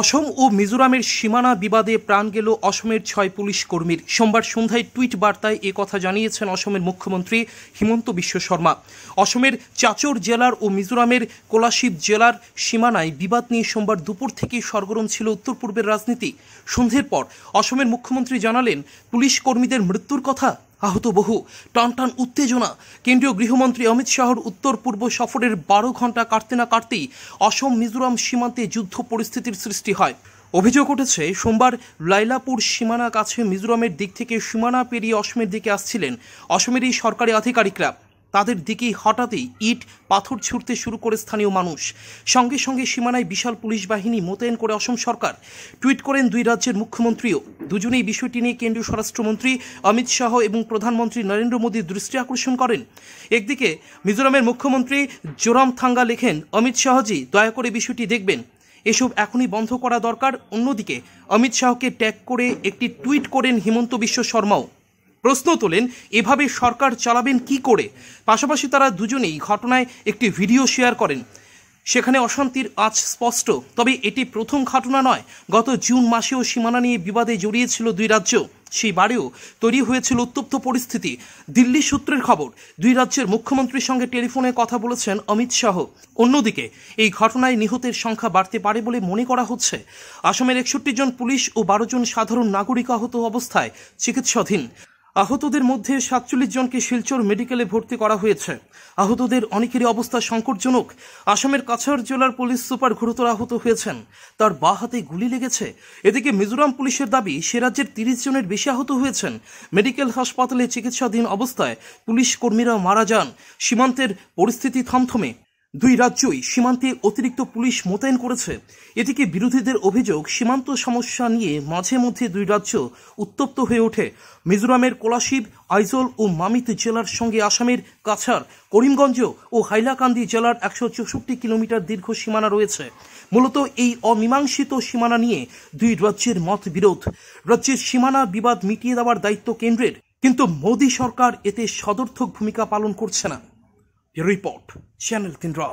অসম ও মিজোরামের সীমানা বিবাদে প্রাণ গেল অসমের ছয় পুলিশ কর্মীর সোমবার সন্ধ্যায় টুইট বার্তায় এ কথা জানিয়েছেন অসমের মুখ্যমন্ত্রী হিমন্ত বিশ্ব শর্মা অসমের চাচর জেলার ও মিজোরামের কোলাশিব জেলার সীমানায় বিবাদ নিয়ে সোমবার দুপুর থেকেই সরগরম ছিল উত্তর পূর্বের রাজনীতি সন্ধ্যের পর অসমের মুখ্যমন্ত্রী জানালেন পুলিশ কর্মীদের মৃত্যুর কথা আহত বহু টান উত্তেজনা কেন্দ্রীয় গৃহমন্ত্রী অমিত শাহর উত্তর পূর্ব সফরের বারো ঘন্টা কাটতে না কাটতেই অসম মিজোরাম সীমান্তে যুদ্ধ পরিস্থিতির সৃষ্টি হয় অভিযোগ উঠেছে সোমবার লাইলাপুর সীমানা কাছে মিজোরামের দিক থেকে সীমানা পেরিয়ে অসমের দিকে আসছিলেন অসমের এই সরকারি আধিকারিকরা তাদের দিকেই হঠাৎই ইট পাথর ছুটতে শুরু করে স্থানীয় মানুষ সঙ্গে সঙ্গে সীমানায় বিশাল পুলিশ বাহিনী মোতায়েন করে অসম সরকার টুইট করেন দুই রাজ্যের মুখ্যমন্ত্রীও দুজনেই বিষয়টি নিয়ে কেন্দ্রীয় স্বরাষ্ট্রমন্ত্রী অমিত শাহ এবং প্রধানমন্ত্রী নরেন্দ্র মোদীর দৃষ্টি আকর্ষণ করেন একদিকে মিজোরামের মুখ্যমন্ত্রী জোরাম থাঙ্গা লেখেন অমিত শাহজি দয়া করে বিষয়টি দেখবেন এসব এখনই বন্ধ করা দরকার অন্যদিকে অমিত শাহকে ট্যাগ করে একটি টুইট করেন হিমন্ত বিশ্ব শর্মাও প্রশ্ন তোলেন এভাবে সরকার চালাবেন কি করে পাশাপাশি তারা দুজনেই ঘটনায় একটি ভিডিও শেয়ার করেন সেখানে অশান্তির আজ স্পষ্ট তবে এটি প্রথম ঘটনা নয় গত জুন মাসেও সীমানা নিয়ে বিবাদে জড়িয়েছিল দুই রাজ্য সেই বারেও তৈরি হয়েছিল উত্তপ্ত পরিস্থিতি দিল্লি সূত্রের খবর দুই রাজ্যের মুখ্যমন্ত্রীর সঙ্গে টেলিফোনে কথা বলেছেন অমিত শাহ অন্যদিকে এই ঘটনায় নিহতের সংখ্যা বাড়তে পারে বলে মনে করা হচ্ছে আসামের একষট্টি জন পুলিশ ও বারো জন সাধারণ নাগরিক আহত অবস্থায় চিকিৎসাধীন আহতদের মধ্যে সাতচল্লিশ জনকে শিলচর মেডিকেলে ভর্তি করা হয়েছে আহতদের অনেকেরই অবস্থা সংকটজনক আসামের কাছাড় জেলার পুলিশ সুপার গুরুতর আহত হয়েছেন তার বা হাতে গুলি লেগেছে এদিকে মিজোরাম পুলিশের দাবি সে রাজ্যের তিরিশ জনের বেশি আহত হয়েছেন মেডিকেল হাসপাতালে চিকিৎসাধীন অবস্থায় পুলিশ কর্মীরা মারা যান সীমান্তের পরিস্থিতি থমথমে দুই রাজ্যই সীমান্তে অতিরিক্ত পুলিশ মোতায়েন করেছে এদিকে বিরোধীদের অভিযোগ সীমান্ত সমস্যা নিয়ে মাঝে মধ্যে দুই রাজ্য উত্তপ্ত হয়ে ওঠে মিজোরামের কোলাশিব আইজল ও মামিত জেলার সঙ্গে আসামের কাছার করিমগঞ্জ ও হাইলাকান্দি জেলার একশো চৌষট্টি কিলোমিটার দীর্ঘ সীমানা রয়েছে মূলত এই অমীমাংসিত সীমানা নিয়ে দুই রাজ্যের মত বিরোধ রাজ্যের সীমানা বিবাদ মিটিয়ে দেওয়ার দায়িত্ব কেন্দ্রের কিন্তু মোদী সরকার এতে সদর্থক ভূমিকা পালন করছে না Gör report. Känn lite din